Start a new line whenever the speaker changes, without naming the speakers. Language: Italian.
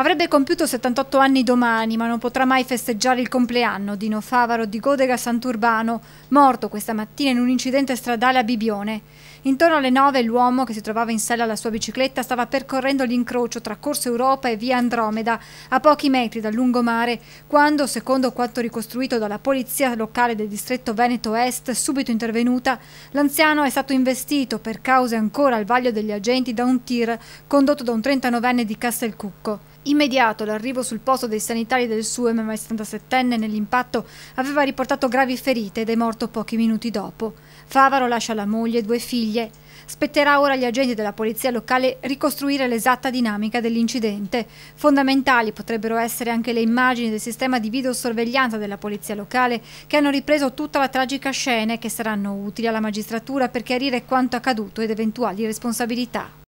Avrebbe compiuto 78 anni domani, ma non potrà mai festeggiare il compleanno di Nofavaro di Godega Sant'Urbano, morto questa mattina in un incidente stradale a Bibione. Intorno alle 9 l'uomo, che si trovava in sella alla sua bicicletta, stava percorrendo l'incrocio tra Corso Europa e via Andromeda, a pochi metri dal lungomare, quando, secondo quanto ricostruito dalla polizia locale del distretto Veneto Est, subito intervenuta, l'anziano è stato investito per cause ancora al vaglio degli agenti da un tir condotto da un 39enne di Castelcucco immediato l'arrivo sul posto dei sanitari del suo ma 77enne nell'impatto aveva riportato gravi ferite ed è morto pochi minuti dopo. Favaro lascia la moglie e due figlie. Spetterà ora agli agenti della polizia locale ricostruire l'esatta dinamica dell'incidente. Fondamentali potrebbero essere anche le immagini del sistema di videosorveglianza della polizia locale che hanno ripreso tutta la tragica scena e che saranno utili alla magistratura per chiarire quanto accaduto ed eventuali responsabilità.